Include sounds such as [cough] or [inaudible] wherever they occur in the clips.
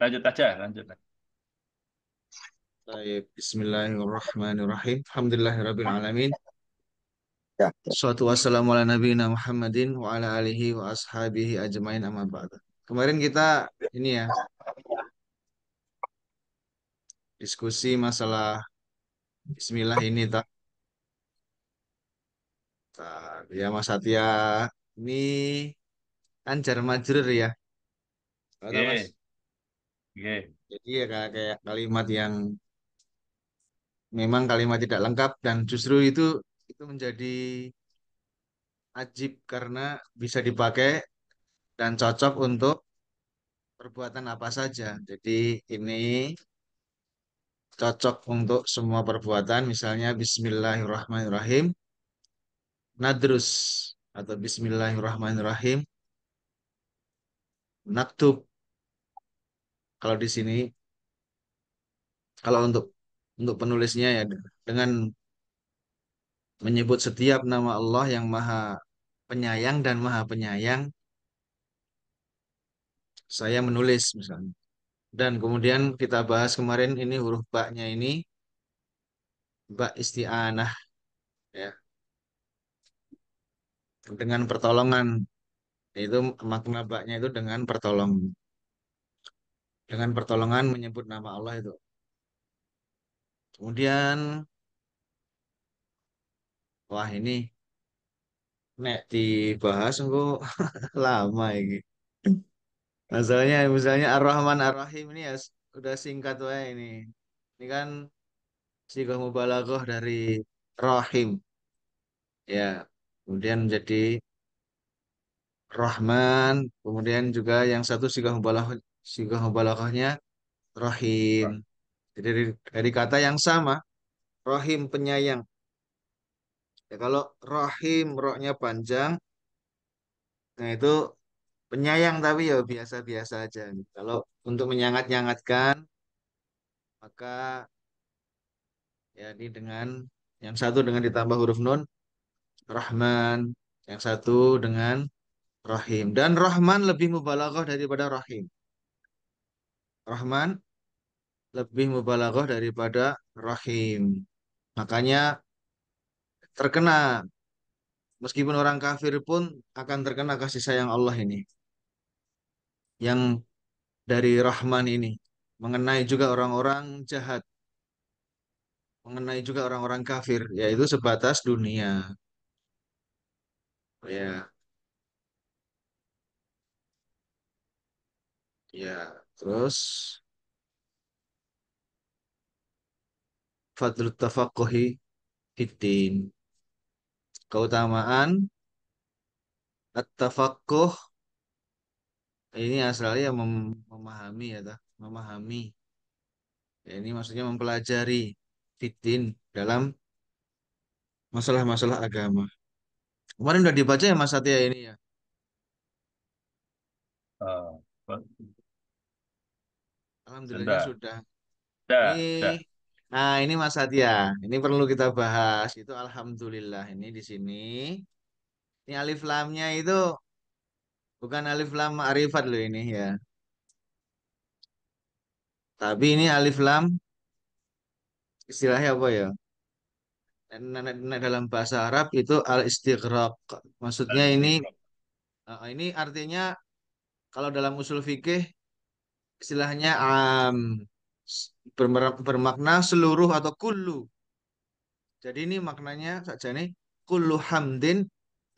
lanjut aja, lanjut. Baik, bismillahirrahmanirrahim. Alhamdulillahirabbil alamin. Ya. Suatu wassalamu ala nabiyina Muhammadin wa ala alihi wa ashabihi ajmain amma ba'd. Kemarin kita ini ya diskusi masalah bismillah ini tak. tak ya Mas Satya ini jar majrur ya. Oke. yeah. Mas. Okay. Iya. Jadi ya kayak, kayak kalimat yang memang kalimat tidak lengkap dan justru itu itu menjadi ajib karena bisa dipakai dan cocok untuk perbuatan apa saja. Jadi ini cocok untuk semua perbuatan misalnya bismillahirrahmanirrahim nadrus atau bismillahirrahmanirrahim naktub kalau di sini kalau untuk untuk penulisnya ya dengan menyebut setiap nama Allah yang maha penyayang dan maha penyayang saya menulis misalnya dan kemudian kita bahas kemarin ini huruf baknya ini bak isti'anah ya dengan pertolongan itu makna baknya itu dengan pertolongan dengan pertolongan menyebut nama Allah itu. Kemudian wah ini nek dibahas engko [laughs] lama ini. Masalahnya misalnya Ar-Rahman Ar-Rahim ini ya udah singkat wae ini. Ini kan sigoh mubalaghah dari Rahim. Ya, kemudian menjadi Rahman, kemudian juga yang satu sigoh mubalaghah Sigah mubalaghahnya rahim. Jadi dari, dari kata yang sama, rahim penyayang. Ya kalau rahim rohnya panjang, nah itu penyayang tapi ya biasa-biasa aja. Kalau untuk menyangat-nyangatkan, maka ya ini dengan yang satu dengan ditambah huruf nun, rahman. Yang satu dengan rahim. Dan rahman lebih mubalaghah daripada rahim. Rahman lebih mubalaghah daripada Rahim. Makanya terkena meskipun orang kafir pun akan terkena kasih sayang Allah ini. Yang dari Rahman ini mengenai juga orang-orang jahat. Mengenai juga orang-orang kafir, yaitu sebatas dunia. Oh, ya. Ya. Terus fadlut tafaqquhi fitin. Keutamaan at-tafaqquh ini asalnya mem memahami ya ta? memahami. Ya, ini maksudnya mempelajari fitin dalam masalah-masalah agama. Kemarin udah dibaca ya Mas Satya ini ya. Alhamdulillah sudah. sudah. Sudah. Ini, sudah. Nah, ini Mas Satya. Ini perlu kita bahas. Itu alhamdulillah ini di sini. Ini alif lamnya itu bukan alif lam ma'rifat loh ini ya. Tapi ini alif lam istilahnya apa ya? dalam bahasa Arab itu al istighraq. Maksudnya ini ini artinya kalau dalam usul fikih istilahnya am um, bermakna seluruh atau kullu. Jadi ini maknanya saja nih kullu hamdin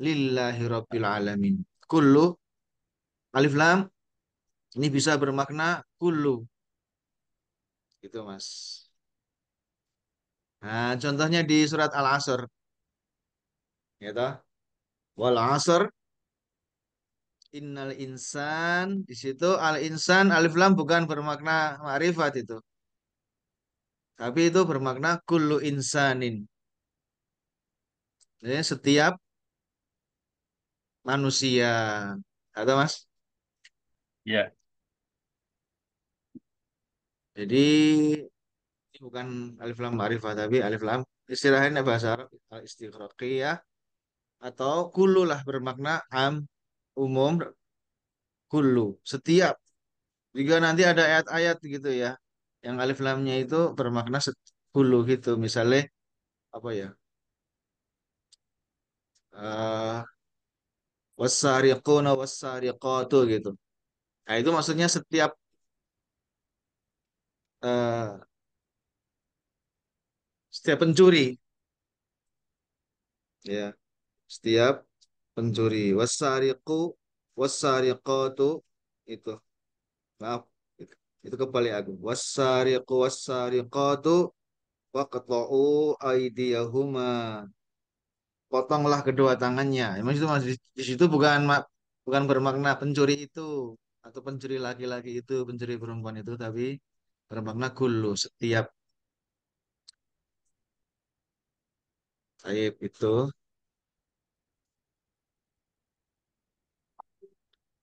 lillahi rabbil alamin. Kullu alif lam ini bisa bermakna kullu. Gitu, Mas. Nah, contohnya di surat Al-Asr. Ya toh? Wal asr Innal insan di situ al insan alif lam bukan bermakna ma'rifat itu. Tapi itu bermakna kullu insanin. Jadi setiap manusia. ada Mas? Iya. Yeah. Jadi ini bukan alif lam marifat, tapi alif lam istilahnya bahasa Arab al istighraqiyah atau kullu lah bermakna am umum kullu setiap juga nanti ada ayat-ayat gitu ya yang alif lamnya itu bermakna kullu gitu misalnya apa ya uh, eh, wasariquna wasariqatu gitu nah itu maksudnya setiap uh, setiap pencuri ya setiap pencuri wasariku wasariqatu itu maaf itu, itu kebalik aku wasariku wasariqatu waqta'u aydiyahuma potonglah kedua tangannya emang itu masih di situ bukan bukan bermakna pencuri itu atau pencuri laki-laki itu pencuri perempuan itu tapi bermakna gulu setiap saib itu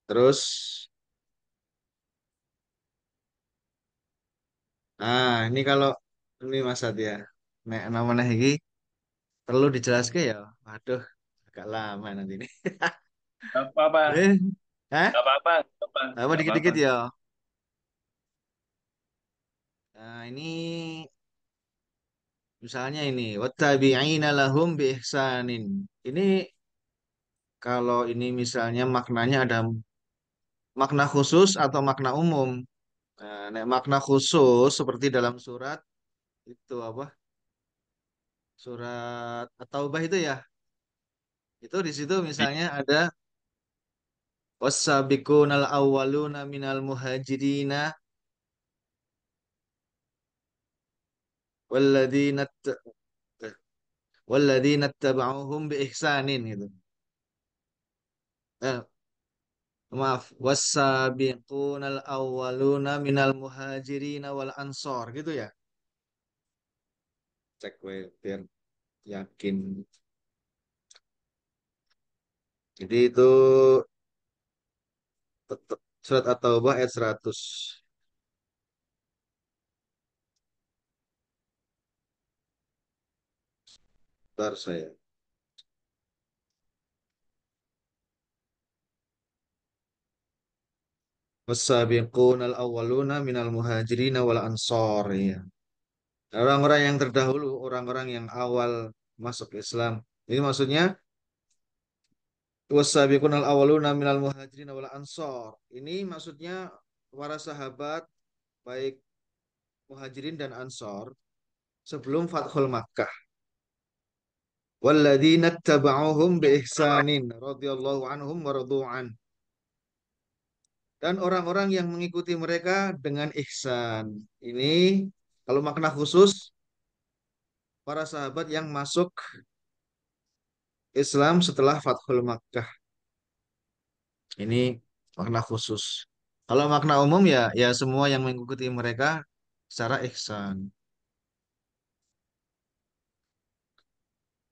Terus nah ini kalau ini Mas Satya. Nek namanya iki perlu dijelaskan ya. Waduh, agak lama nanti ini. [laughs] apa-apa, Eh, hah? gak apa-apa, apa, Apa apa apa apa dikit dikit ya? Nah, ini misalnya ini wattabi'ina lahum bi ihsanin. Ini kalau ini misalnya maknanya ada makna khusus atau makna umum. Nah, makna khusus seperti dalam surat itu apa? Surat At-Taubah itu ya. Itu di situ misalnya ada wasabiqunal awwaluna minal muhajirina walladzina walladzina tabauhum bi ihsanin gitu. Eh, maaf awaluna min al muhajirin wal ansor gitu ya cek gue biar yakin jadi itu surat at-taubah ayat 100 Bentar saya Wasabiqun al awaluna minal muhajirina wal ansor. Ya. Orang-orang yang terdahulu, orang-orang yang awal masuk Islam. Ini maksudnya wasabiqun al min minal muhajirin wal ansor. Ini maksudnya para sahabat baik muhajirin dan ansor sebelum Fathul Makkah. Walladzina tabauhum bi ihsanin radhiyallahu anhum wa radu'an dan orang-orang yang mengikuti mereka dengan ihsan. Ini kalau makna khusus para sahabat yang masuk Islam setelah Fathul Makkah. Ini makna khusus. Kalau makna umum ya ya semua yang mengikuti mereka secara ihsan.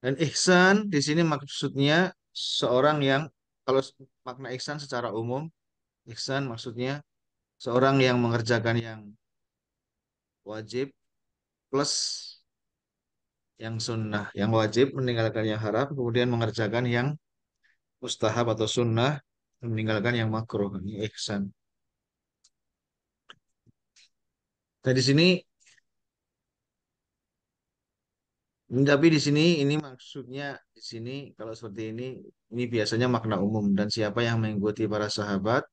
Dan ihsan di sini maksudnya seorang yang kalau makna ihsan secara umum Ihsan maksudnya seorang yang mengerjakan yang wajib plus yang sunnah. Yang wajib meninggalkan yang haram, kemudian mengerjakan yang mustahab atau sunnah, meninggalkan yang makruh. Ini ihsan. Nah, sini hmm, tapi di sini ini maksudnya di sini kalau seperti ini ini biasanya makna umum dan siapa yang mengikuti para sahabat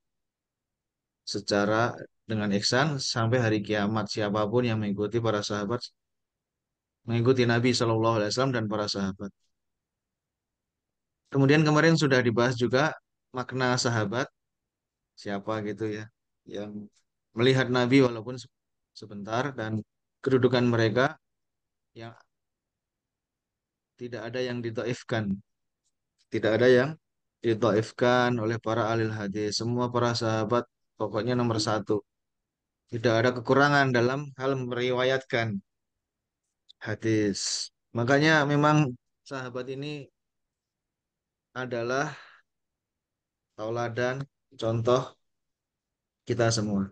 secara dengan ihsan sampai hari kiamat siapapun yang mengikuti para sahabat mengikuti Nabi Shallallahu Alaihi Wasallam dan para sahabat. Kemudian kemarin sudah dibahas juga makna sahabat siapa gitu ya yang melihat Nabi walaupun sebentar dan kedudukan mereka yang tidak ada yang ditaifkan tidak ada yang ditaifkan oleh para alil hadis semua para sahabat pokoknya nomor satu. Tidak ada kekurangan dalam hal meriwayatkan hadis. Makanya memang sahabat ini adalah tauladan contoh kita semua.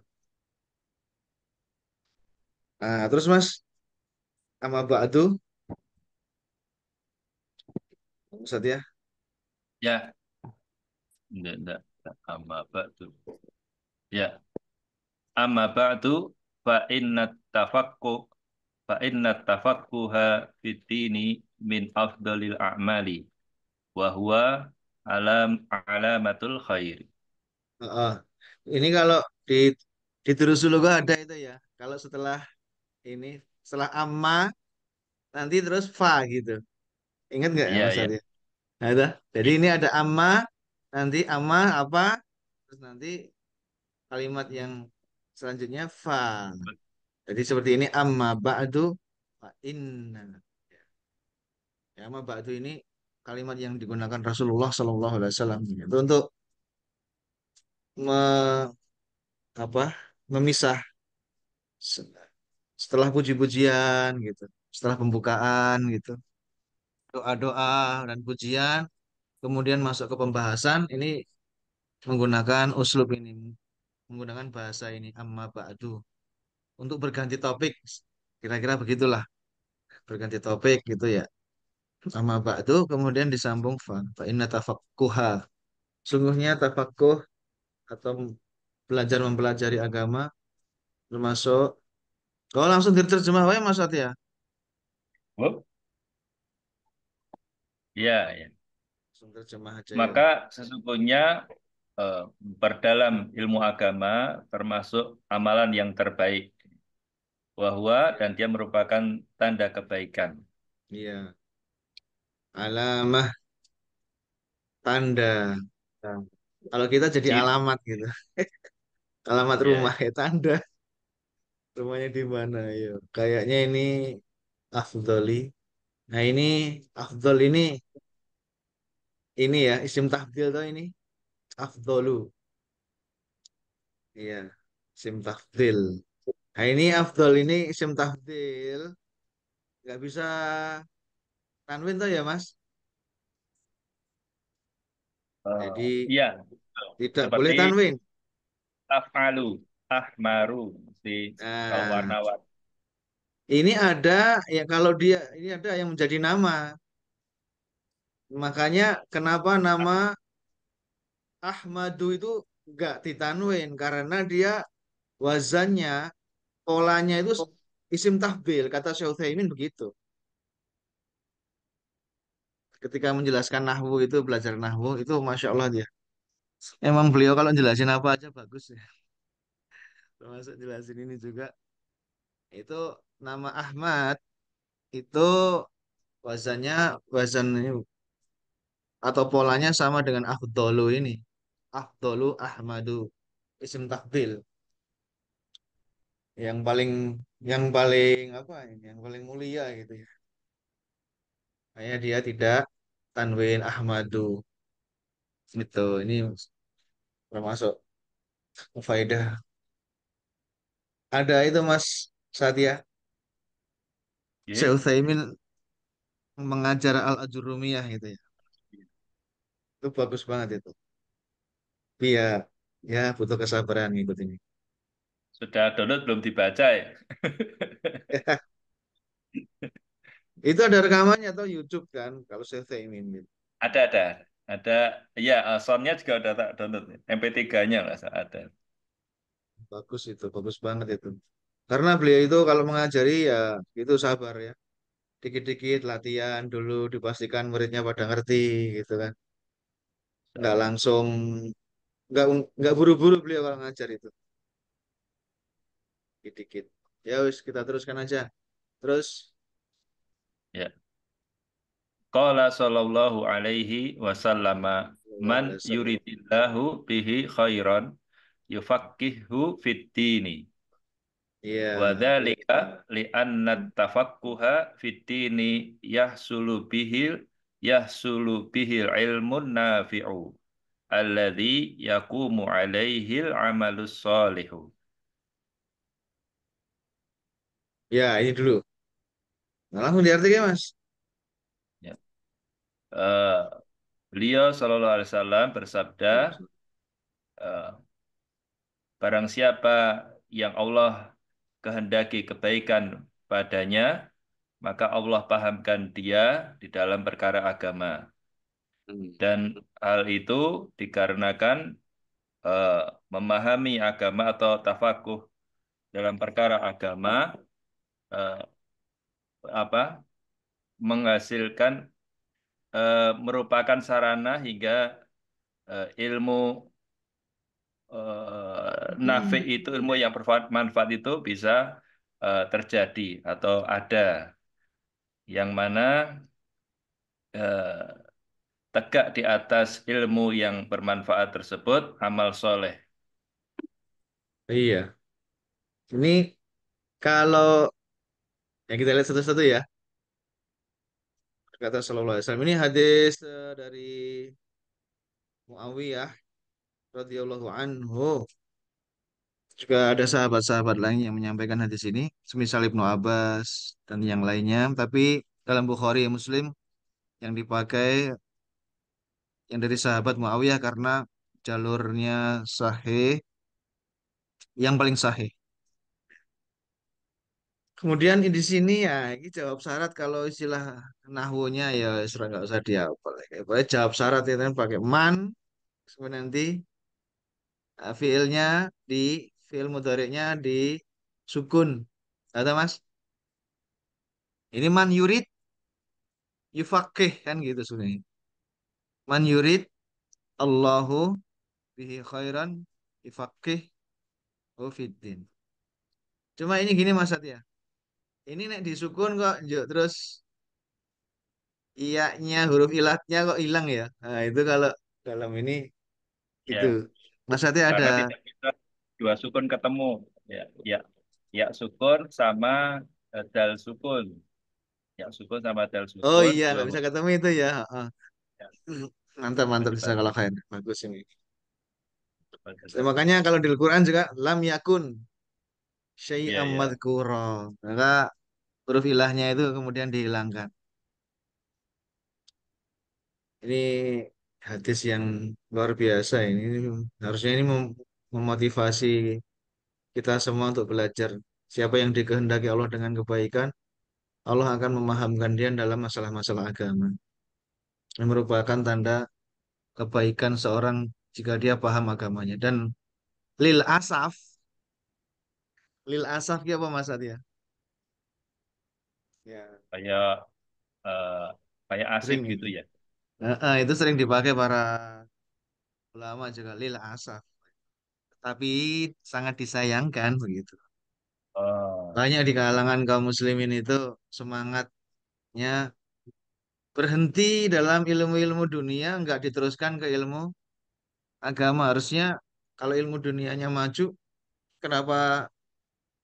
Nah, terus Mas, sama Ba'du. Ustaz ya. Ya. Enggak, enggak. Sama Ba'du. Ya. Amma ba'du fa inna tafakku fa inna tafakkuha fitini min afdalil a'mali wa huwa alam alamatul khair. Uh, uh. Ini kalau di di terus dulu ada itu ya. Kalau setelah ini setelah amma nanti terus fa gitu. Ingat nggak ya, ya, ya. Nah, itu. Jadi ini ada amma, nanti amma apa, terus nanti kalimat yang selanjutnya fa. Jadi seperti ini amma ba'du fa inna. Ya, amma ba'du ini kalimat yang digunakan Rasulullah Shallallahu alaihi wasallam itu untuk me, apa? memisah setelah puji-pujian gitu, setelah pembukaan gitu. Doa-doa dan pujian kemudian masuk ke pembahasan ini menggunakan uslub ini menggunakan bahasa ini amma ba'du untuk berganti topik kira-kira begitulah berganti topik gitu ya amma ba'du kemudian disambung fa fa inna tafaqquha sungguhnya tafaqquh atau belajar mempelajari agama termasuk kalau langsung diterjemah wae Mas Satya oh ya ya langsung terjemah aja ya. maka ya. sesungguhnya Eh, berdalam ilmu agama termasuk amalan yang terbaik. bahwa dan dia merupakan tanda kebaikan. Iya. Alamah tanda. kalau kita jadi iya. alamat gitu. [laughs] alamat ya. rumah ya tanda. Rumahnya di mana ya. Kayaknya ini afdoli. Nah, ini afdol ini ini ya isim tahbil tuh ini afdolu. Iya, isim tafdil. Nah, ini afdol ini isim tafdil. Nggak bisa tanwin tuh ya, Mas? Uh, Jadi eh, iya. Tidak Seperti boleh tanwin. Tafalu, ahmaru, si nah, warna-warni. Ini ada ya kalau dia ini ada yang menjadi nama. Makanya kenapa nama Ahmadu itu nggak ditanuin karena dia wazannya polanya itu oh. isim tahbil kata Syekh Utsaimin begitu. Ketika menjelaskan nahwu itu belajar nahwu itu masya Allah dia. Emang beliau kalau jelasin apa aja bagus ya. Termasuk jelasin ini juga. Itu nama Ahmad itu wazannya wazannya atau polanya sama dengan afdolu ini afdolu ahmadu isim takbil yang paling yang paling apa ini yang paling mulia gitu ya hanya dia tidak tanwin ahmadu itu ini termasuk faedah ada itu mas Satya yeah. Syekh mengajar al ajurumiyah gitu ya itu bagus banget itu Iya, ya butuh kesabaran ini Sudah download belum dibaca ya? [laughs] Itu ada rekamannya atau YouTube kan kalau saya ingin. Ada ada ada ya soundnya juga udah tak download ya. MP3-nya lah ada. Bagus itu, bagus banget itu. Karena beliau itu kalau mengajari ya itu sabar ya. Dikit-dikit latihan dulu dipastikan muridnya pada ngerti gitu kan. tidak langsung nggak nggak buru-buru beliau kalau ngajar itu dikit-dikit ya wis kita teruskan aja terus ya qala sallallahu alaihi wasallama man yuridillahu bihi khairan yufaqihu fid dini yeah. wa dzalika li anna tafaqquha fid dini yahsulu bihi yahsulu bihi ilmun nafi'u alladhi yakumu alaihil amalus salihu. Ya, ini dulu. Nah, langsung diartikan, Mas. Ya. Uh, beliau sallallahu Alaihi Wasallam bersabda, uh, barang siapa yang Allah kehendaki kebaikan padanya, maka Allah pahamkan dia di dalam perkara agama. Hmm. Dan Hal itu dikarenakan uh, memahami agama atau tafakuh dalam perkara agama uh, apa menghasilkan uh, merupakan sarana hingga uh, ilmu uh, nafi hmm. itu ilmu yang bermanfaat itu bisa uh, terjadi atau ada yang mana uh, tegak di atas ilmu yang bermanfaat tersebut, amal soleh. Iya. Ini kalau yang kita lihat satu-satu ya. Kata Sallallahu Alaihi ini hadis eh, dari Muawiyah radhiyallahu anhu. Juga ada sahabat-sahabat lain yang menyampaikan hadis ini, semisal Ibnu Abbas dan yang lainnya, tapi dalam Bukhari Muslim yang dipakai yang dari sahabat Muawiyah karena jalurnya sahih yang paling sahih. Kemudian di sini ya, ini jawab syarat kalau istilah nahwunya ya sudah nggak usah dihafal. Pokoknya jawab syarat itu kan pakai man, kemudian nanti uh, fiilnya di fiil mudhari'nya di sukun. Ada mas? Ini man yurid yufaqih kan gitu sebenarnya. Man yurid Allahu bihi khairan ifaqih fiddin. Cuma ini gini Mas Satya. Ini nek disukun kok njuk terus iaknya huruf ilatnya kok hilang ya. Nah, itu kalau dalam ini ya. itu. Mas Satya ada tidak bisa dua sukun ketemu. Ya, ya. Ya sukun sama eh, dal sukun. Ya sukun sama dal oh sukun. Oh iya, nggak bisa ketemu itu ya. Uh. ya. Mantap, mantap bisa kalau kain Bagus ini. Ya, makanya kalau di Al-Qur'an juga lam yakun syai'an ya, ya. madhkura. Maka huruf ilahnya itu kemudian dihilangkan. Ini hadis yang luar biasa ini. ini harusnya ini mem memotivasi kita semua untuk belajar. Siapa yang dikehendaki Allah dengan kebaikan, Allah akan memahamkan dia dalam masalah-masalah agama yang merupakan tanda kebaikan seorang jika dia paham agamanya. Dan lil asaf, lil asaf ya apa mas Adia? Ya. Kayak uh, kayak asing gitu ya. Uh, uh, itu sering dipakai para ulama juga lil asaf. Tapi sangat disayangkan begitu. Uh. Banyak di kalangan kaum muslimin itu semangatnya berhenti dalam ilmu-ilmu dunia, nggak diteruskan ke ilmu agama. Harusnya kalau ilmu dunianya maju, kenapa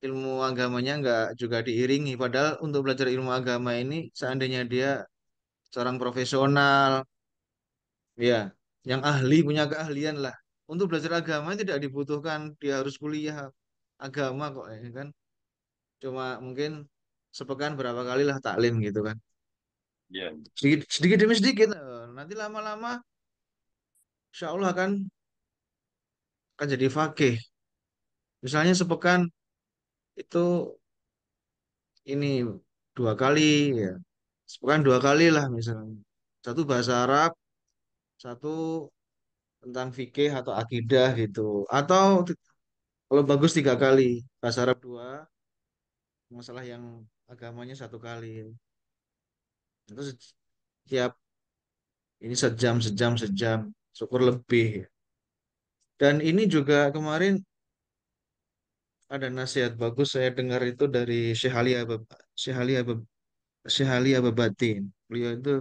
ilmu agamanya nggak juga diiringi? Padahal untuk belajar ilmu agama ini, seandainya dia seorang profesional, ya, yang ahli punya keahlian lah. Untuk belajar agama tidak dibutuhkan dia harus kuliah agama kok ya kan. Cuma mungkin sepekan berapa kali lah taklim gitu kan. Iya. sedikit, sedikit demi sedikit eh, nanti lama-lama insya Allah akan akan jadi fakih misalnya sepekan itu ini dua kali ya sepekan dua kali lah misalnya satu bahasa Arab satu tentang fikih atau akidah gitu atau kalau bagus tiga kali bahasa Arab dua masalah yang agamanya satu kali itu setiap ini sejam sejam sejam syukur lebih dan ini juga kemarin ada nasihat bagus saya dengar itu dari Syekh Ali Abab Syekh Ali Abab Syekh Ali Ababatin beliau itu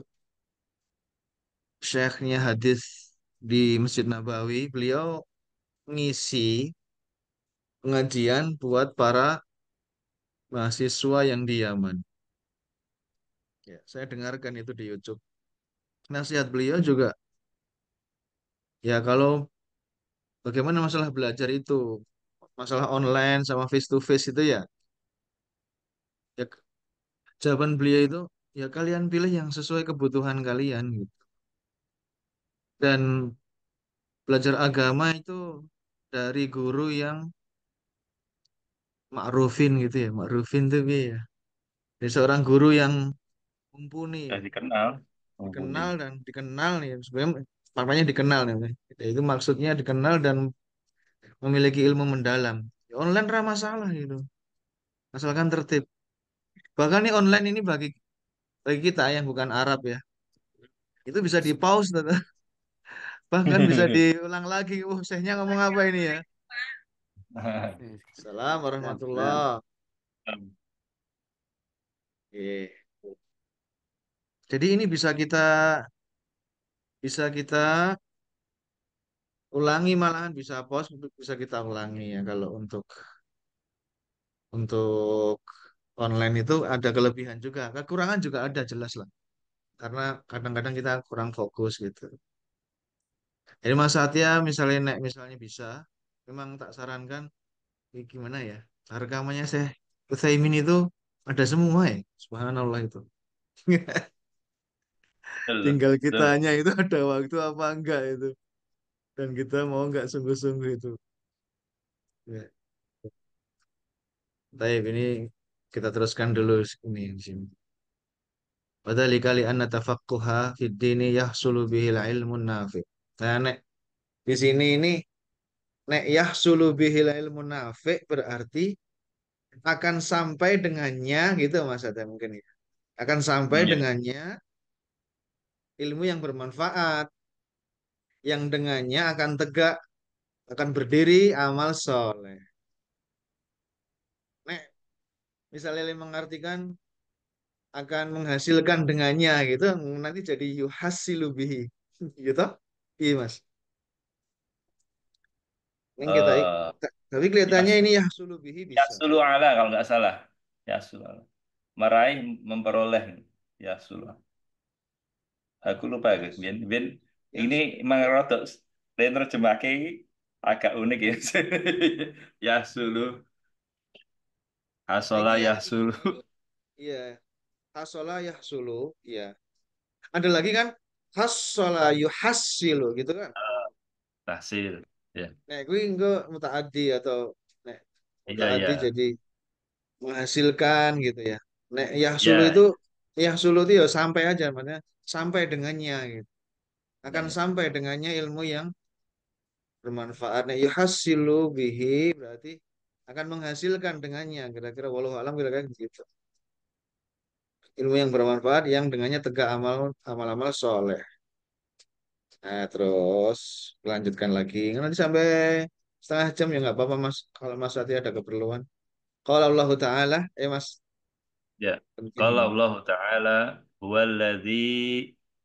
syekhnya hadis di Masjid Nabawi beliau ngisi pengajian buat para mahasiswa yang di Yaman Ya, saya dengarkan itu di YouTube. Nasihat beliau juga, ya kalau bagaimana masalah belajar itu, masalah online sama face to face itu ya, ya jawaban beliau itu ya kalian pilih yang sesuai kebutuhan kalian gitu. Dan belajar agama itu dari guru yang makrufin gitu ya makrufin tuh ya dari seorang guru yang mumpuni ya, dikenal dikenal dan dikenal nih sebenarnya maknanya dikenal nih ya, gitu. itu maksudnya dikenal dan memiliki ilmu mendalam ya, online ramah salah gitu asalkan tertib bahkan nih online ini bagi bagi kita yang bukan Arab ya itu bisa di pause tata. [laughs] bahkan bisa [laughs] diulang lagi oh sehnya ngomong apa ini ya [laughs] Assalamualaikum wabarakatuh. Oke. Jadi ini bisa kita bisa kita ulangi malahan bisa untuk bisa kita ulangi ya kalau untuk untuk online itu ada kelebihan juga, kekurangan juga ada jelas lah. Karena kadang-kadang kita kurang fokus gitu. Jadi Mas Satya misalnya nek misalnya bisa, memang tak sarankan ya gimana ya? Rekamannya saya Utsaimin itu ada semua ya, subhanallah itu. [laughs] tinggal kitanya itu [laughs] ada waktu apa enggak itu dan kita mau enggak sungguh-sungguh itu ya. Taib ini kita teruskan dulu ini di sini. Padahal kali anna tafaqquha fid dini yahsulu bihil ilmun nafi. Nah, nek di sini ini nek yahsulu bihil ilmun nafi berarti akan sampai dengannya gitu Mas Ada mungkin ya. Akan sampai ya. dengannya ilmu yang bermanfaat yang dengannya akan tegak akan berdiri amal soleh. Nek, misalnya mengartikan akan menghasilkan dengannya gitu, nanti jadi yuhasilubihi [laughs] gitu, iya mas. Yang kita, uh, tapi kelihatannya ya, ini yahsulubihi bisa. Yahsulu ala kalau nggak salah, yahsulu Meraih, memperoleh, yahsulu ala aku lupa Gus Bin Bin ya. ini mengerotok dan terjemahke agak unik ya [laughs] ya sulu hasola ya sulu iya hasola ya sulu iya ada lagi kan hasola yuhasilu gitu kan uh, ya nah gue enggak adi atau nek mutaadi iya, adi iya. jadi menghasilkan gitu ya nek ya sulu iya. itu ya sulu itu ya sampai aja mana sampai dengannya gitu. Akan ya. sampai dengannya ilmu yang bermanfaat. Nah, yuhasilu bihi berarti akan menghasilkan dengannya kira-kira walau alam kira-kira gitu Ilmu yang bermanfaat yang dengannya tegak amal amal-amal soleh. Nah, terus lanjutkan lagi. Nanti sampai setengah jam ya nggak apa-apa mas. Kalau mas hati ada keperluan. Kalau Allah Ta'ala, eh mas. Ya, kalau Allah Ta'ala Waladhi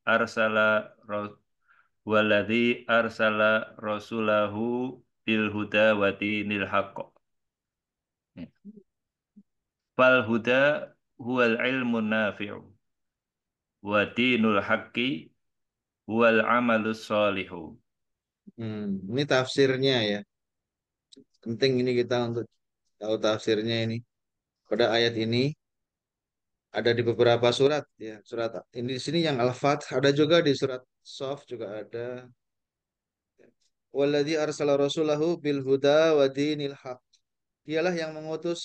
arsala waladhi arsala rasulahu bil huda wa dinil haqq ya. fal huda huwal ilmu nafi'u wa dinul haqqi huwal amalus salihu hmm, ini tafsirnya ya penting ini kita untuk tahu tafsirnya ini pada ayat ini ada di beberapa surat ya surat ini di sini yang al fat ada juga di surat soft juga ada waladhi arsala rasulahu bil huda wa dinil haq dialah yang mengutus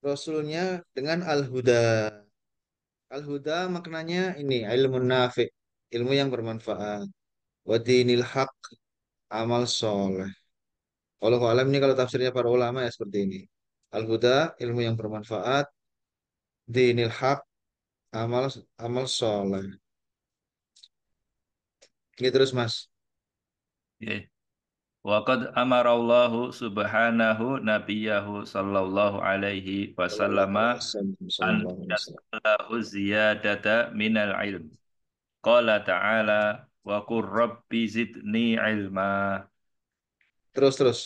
rasulnya dengan al-huda al-huda maknanya ini ilmu nafi ilmu yang bermanfaat wa dinil haq amal soleh Allah alam ini kalau tafsirnya para ulama ya seperti ini al-huda ilmu yang bermanfaat dinil hak amal amal soleh ini terus mas yeah. Waqad amarallahu subhanahu nabiyahu sallallahu alaihi wasallama an yasallahu ziyadata minal ilm. Qala ta'ala wa qur rabbi zidni ilma. Terus terus.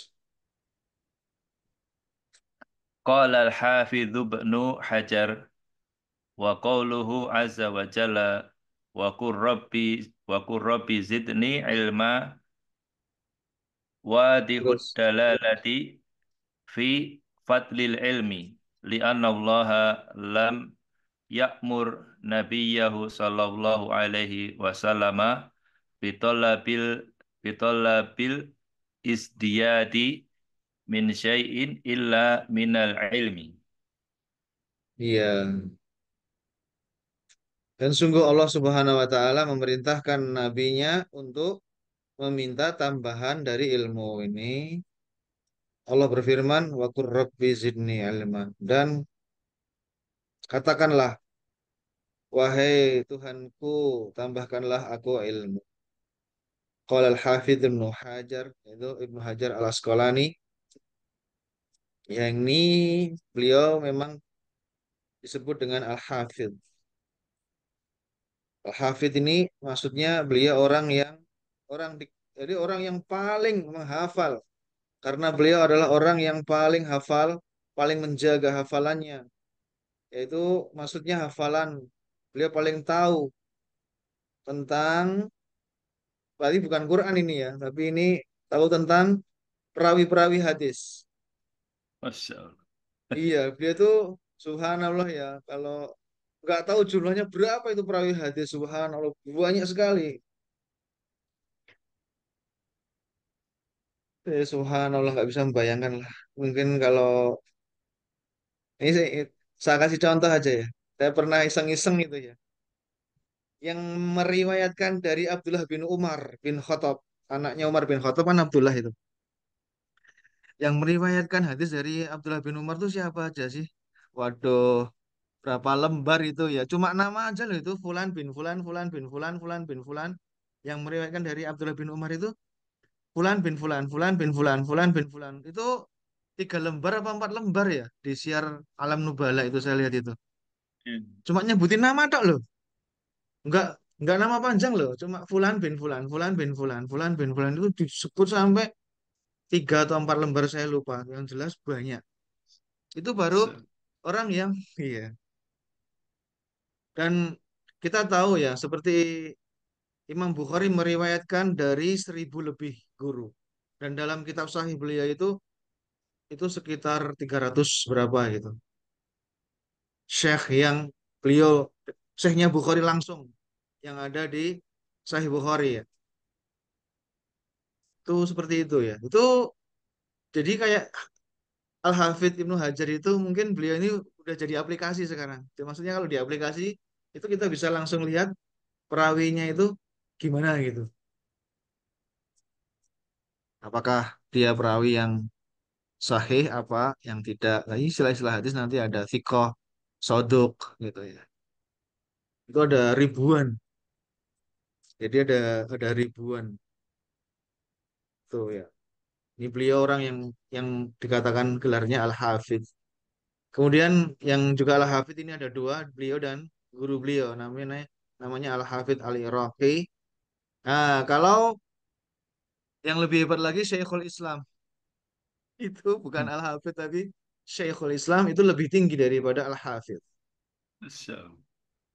Qala al-Hafidh ibn Hajar wa qawluhu azza wa jalla wa qur rabbi wa qur rabbi zidni ilma wa dihud dalalati fi fadlil ilmi anna allaha lam ya'mur nabiyahu sallallahu alaihi wasallama bitolabil bitolabil isdiyati min syai'in illa minal ilmi. Iya. Dan sungguh Allah Subhanahu wa taala memerintahkan nabinya untuk meminta tambahan dari ilmu ini. Allah berfirman, "Wa qur rabbi zidni ilma." Dan katakanlah, "Wahai Tuhanku, tambahkanlah aku ilmu." Qala al-Hafidz Ibnu Hajar, itu Ibnu Hajar Al-Asqalani yang ini beliau memang disebut dengan al hafid al hafid ini maksudnya beliau orang yang orang di, jadi orang yang paling menghafal karena beliau adalah orang yang paling hafal, paling menjaga hafalannya. Yaitu maksudnya hafalan beliau paling tahu tentang berarti bukan Quran ini ya, tapi ini tahu tentang perawi-perawi hadis. Masya Allah. Iya, beliau tuh subhanallah ya. Kalau nggak tahu jumlahnya berapa itu perawi hadis subhanallah banyak sekali. Eh, subhanallah nggak bisa membayangkan lah. Mungkin kalau ini saya, saya kasih contoh aja ya. Saya pernah iseng-iseng itu ya. Yang meriwayatkan dari Abdullah bin Umar bin Khattab, anaknya Umar bin Khattab kan Abdullah itu yang meriwayatkan hadis dari Abdullah bin Umar itu siapa aja sih? Waduh, berapa lembar itu ya? Cuma nama aja loh itu Fulan bin Fulan, Fulan bin Fulan, Fulan bin Fulan. Yang meriwayatkan dari Abdullah bin Umar itu Fulan bin Fulan, Fulan bin Fulan, Fulan bin Fulan. Itu tiga lembar apa empat lembar ya di siar Alam Nubala itu saya lihat itu. Hmm. Cuma nyebutin nama tok loh. Enggak enggak nama panjang loh, cuma Fulan bin Fulan, Fulan bin Fulan, Fulan bin Fulan itu disebut sampai tiga atau empat lembar saya lupa yang jelas banyak itu baru orang yang iya dan kita tahu ya seperti Imam Bukhari meriwayatkan dari seribu lebih guru dan dalam kitab sahih beliau itu itu sekitar 300 berapa gitu Syekh yang beliau Syekhnya Bukhari langsung yang ada di Sahih Bukhari ya itu seperti itu ya. Itu jadi kayak Al hafid Ibnu Hajar itu mungkin beliau ini udah jadi aplikasi sekarang. Jadi, maksudnya kalau di aplikasi itu kita bisa langsung lihat perawinya itu gimana gitu. Apakah dia perawi yang sahih apa yang tidak. Nah, istilah-istilah hadis nanti ada fikoh, soduk gitu ya. Itu ada ribuan. Jadi ada ada ribuan Tuh gitu, ya. Ini beliau orang yang yang dikatakan gelarnya Al-Hafid. Kemudian yang juga Al-Hafid ini ada dua, beliau dan guru beliau namanya namanya Al-Hafid Al-Iraqi. Nah, kalau yang lebih hebat lagi Syekhul Islam. [laughs] Itu bukan hmm. Al-Hafid tapi Syekhul Islam itu lebih tinggi daripada Al-Hafid.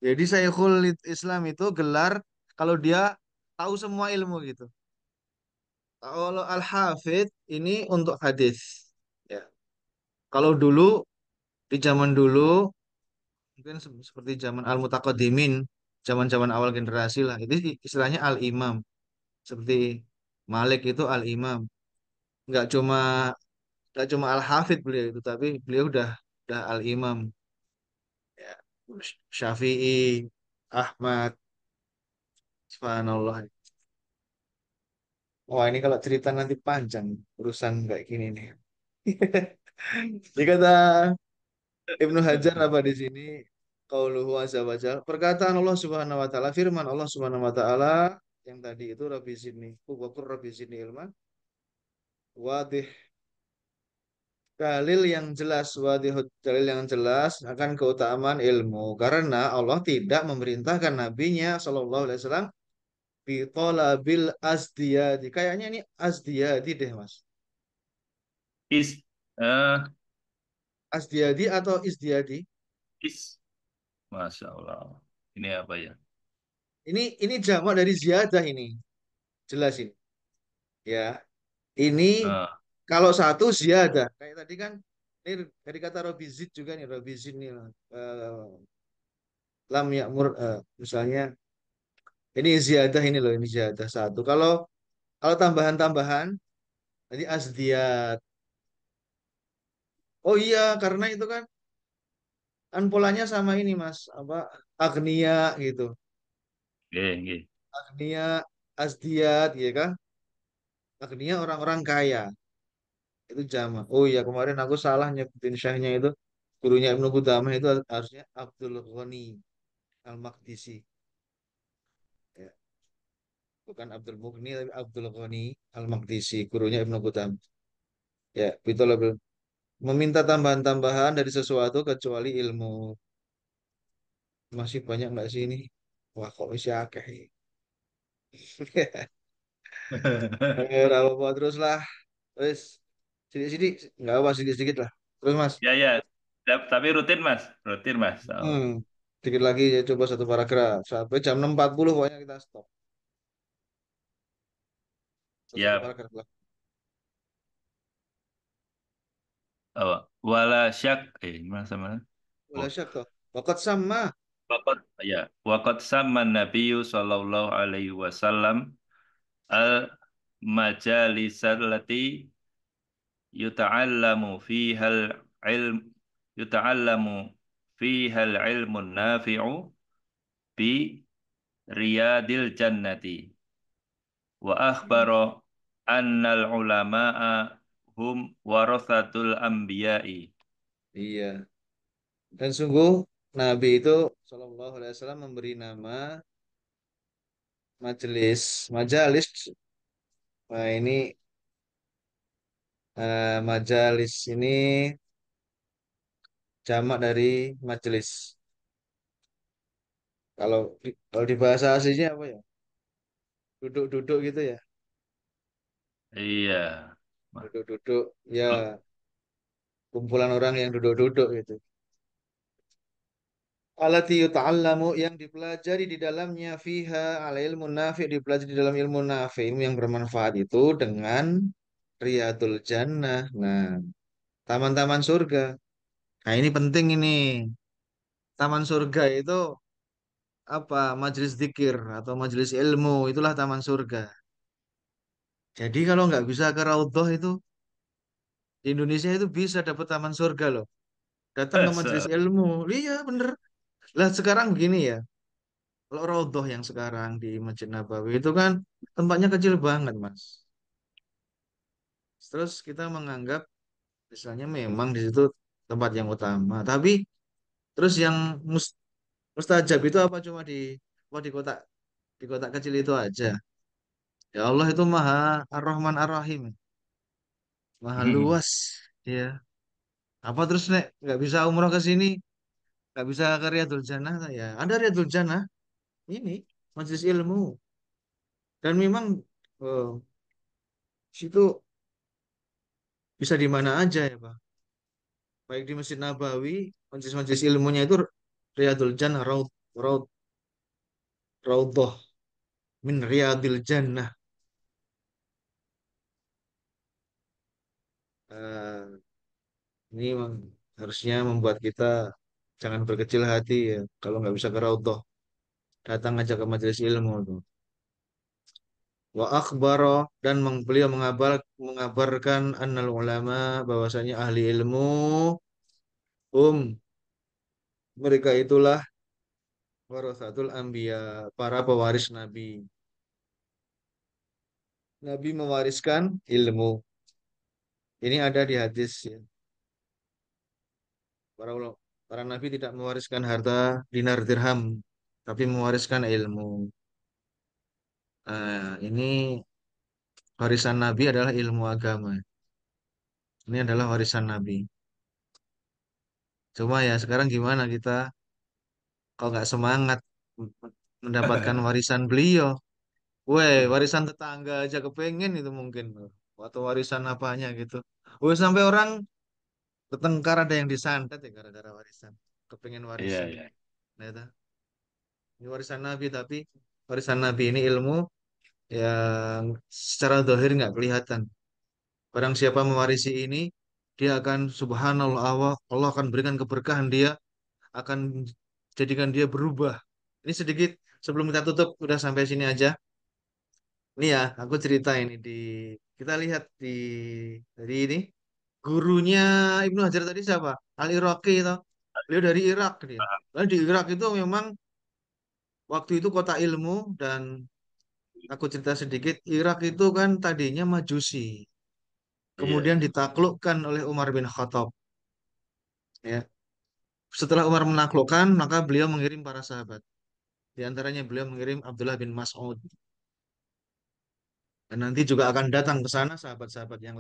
Jadi Syekhul Islam itu gelar kalau dia tahu semua ilmu gitu. Kalau al-hafid ini untuk hadis. Ya. Kalau dulu di zaman dulu mungkin seperti zaman al-mutaqaddimin, zaman-zaman awal generasi lah. Itu istilahnya al-imam. Seperti Malik itu al-imam. nggak cuma nggak cuma al-hafid beliau itu, tapi beliau udah udah al-imam. Ya. Syafi'i, Ahmad, Subhanallah. Wah, ini kalau cerita nanti panjang urusan kayak gini nih. Jika [laughs] Ibnu Hajar apa di sini qauluhu azza wajal perkataan Allah Subhanahu wa taala firman Allah Subhanahu wa taala yang tadi itu rabbi zidni wa rabbi zidni ilma wadih dalil yang jelas wadih dalil yang jelas akan keutamaan ilmu karena Allah tidak memerintahkan nabinya sallallahu alaihi wasallam di talabil asdiyadi. Kayaknya ini asdiyadi deh, Mas. Is uh, eh, asdiyadi atau isdiyadi? Is. Masya Allah. Ini apa ya? Ini ini jamak dari ziyadah ini. Jelas ini. Ya. Ini uh. kalau satu ziyadah. Kayak tadi kan ini dari kata Robizid juga nih Robizid nih uh, lam yakmur uh, eh, misalnya ini ziyadah ini loh, ini ziyadah satu. Kalau kalau tambahan-tambahan, tadi asdiat Oh iya, karena itu kan kan polanya sama ini mas, apa agnia gitu. Yeah, yeah. Agnia, asdiyat, ya kan? Agnia orang-orang kaya. Itu jama Oh iya, kemarin aku salah nyebutin syahnya itu. Gurunya Ibnu Qudamah itu harusnya Abdul Ghani Al-Maqdisi bukan Abdul Mughni tapi Abdul Ghani Al-Maqdisi gurunya Ibnu Qutam ya bitolabel gitu meminta tambahan-tambahan dari sesuatu kecuali ilmu masih banyak nggak sih ini wah kok bisa akeh [laughs] eh, apa terus lah terus sedikit-sedikit nggak apa sedikit-sedikit lah terus mas ya ya tapi rutin mas rutin mas oh. hmm, sedikit lagi ya coba satu paragraf sampai jam 6.40 pokoknya kita stop Ya. Oh, Wala syak eh gimana sama? Wala oh. syak Waqad sama. Waqad ya, waqad sama Nabi sallallahu alaihi wasallam al majalisallati yuta'allamu fihal ilm yuta'allamu fihal ilmun nafi'u bi riyadil jannati wa akhbara annal ulama'a hum warathatul anbiya'i. Iya. Dan sungguh Nabi itu Shallallahu alaihi wasallam memberi nama majelis, majalis. Nah, ini uh, majalis ini jamak dari majelis. Kalau di, kalau di bahasa aslinya apa ya? Duduk-duduk gitu ya. Iya. Duduk-duduk ya kumpulan orang yang duduk-duduk gitu. Alati yuta'allamu yang dipelajari di dalamnya fiha ala ilmu nafi dipelajari di dalam ilmu nafi ilmu yang bermanfaat itu dengan riyadul jannah. Nah, taman-taman surga. Nah, ini penting ini. Taman surga itu apa? Majelis zikir atau majelis ilmu, itulah taman surga. Jadi kalau nggak bisa ke Raudhah itu Indonesia itu bisa dapat taman surga loh. Datang ke majelis ilmu. Iya bener. Lah sekarang begini ya. Kalau Raudhah yang sekarang di Masjid Nabawi itu kan tempatnya kecil banget, Mas. Terus kita menganggap misalnya memang di situ tempat yang utama, tapi terus yang mustajab itu apa cuma di apa di kota di kota kecil itu aja. Ya Allah itu Maha Ar-Rahman Ar-Rahim, Maha Hmm. luas ya. Apa terus Nek nggak bisa umroh ke sini, nggak bisa ke Riyadul Jannah ya. Ada Riyadul Jannah ini majelis ilmu dan memang oh, situ bisa di mana aja ya Pak. Baik di Masjid Nabawi, majelis-majelis ilmunya itu Riyadul Jannah, Raud, Raud, Raudhah min Riyadil Jannah. Eh, ini harusnya membuat kita jangan berkecil hati ya. Kalau nggak bisa ke Raudhah, datang aja ke majelis ilmu tuh. Wa akhbaro dan beliau mengabar, mengabarkan annal ulama bahwasanya ahli ilmu um mereka itulah warasatul anbiya, para pewaris nabi. Nabi mewariskan ilmu. Ini ada di hadis ya. Para ulama, para nabi tidak mewariskan harta dinar dirham, tapi mewariskan ilmu. Nah, ini warisan nabi adalah ilmu agama. Ini adalah warisan nabi. Cuma ya sekarang gimana kita kalau nggak semangat mendapatkan [laughs] warisan beliau. Weh, warisan tetangga aja kepengen itu mungkin atau warisan apanya gitu. Oh sampai orang bertengkar ada yang disantet ya gara-gara warisan, kepingin iya, warisan. Iya, iya. ini warisan Nabi tapi warisan Nabi ini ilmu yang secara dohir nggak kelihatan. Barang siapa mewarisi ini, dia akan subhanallah Allah, Allah akan berikan keberkahan dia, akan jadikan dia berubah. Ini sedikit sebelum kita tutup udah sampai sini aja. Ini ya, aku cerita ini di kita lihat di dari ini gurunya Ibnu Hajar tadi siapa? Al Iraqi itu. Beliau dari Irak dia. Ah. Lalu di Irak itu memang waktu itu kota ilmu dan aku cerita sedikit Irak itu kan tadinya Majusi. Iya. Kemudian yeah. ditaklukkan oleh Umar bin Khattab. Ya. Setelah Umar menaklukkan, maka beliau mengirim para sahabat. Di antaranya beliau mengirim Abdullah bin Mas'ud nanti juga akan datang ke sana sahabat-sahabat yang